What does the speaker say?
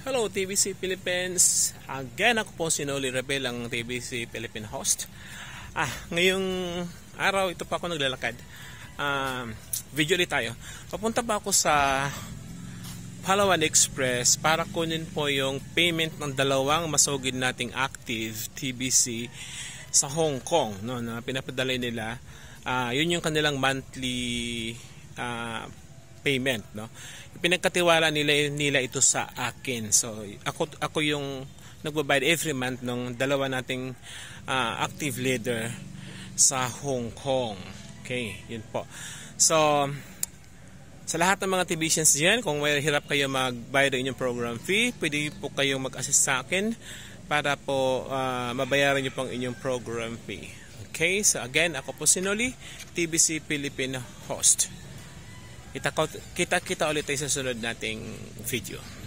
Hello TBC Philippines! Again ako po si Noli Rebel ang TBC Philippine host. Ah, ngayong araw ito pa ako naglalakad. Um, video ulit tayo. Papunta pa ako sa Palawan Express para kunin po yung payment ng dalawang masugid nating active TBC sa Hong Kong no, na pinapadala nila. Uh, yun yung kanilang monthly uh, payment no pinagkatiwala nila nila ito sa akin so ako ako yung nagbabayad every month ng dalawa nating uh, active leader sa Hong Kong okay yun po so sa lahat ng mga Tibetians diyan kung may hirap kayo magbayad ng inyong program fee, pwede po kayong mag-assist sa akin para po uh, mabayaran nyo pang inyong program fee. Okay, so again, ako po si Noli, TBC Philippine Host. Kita kita, kita ulit tayo sa sunod nating video.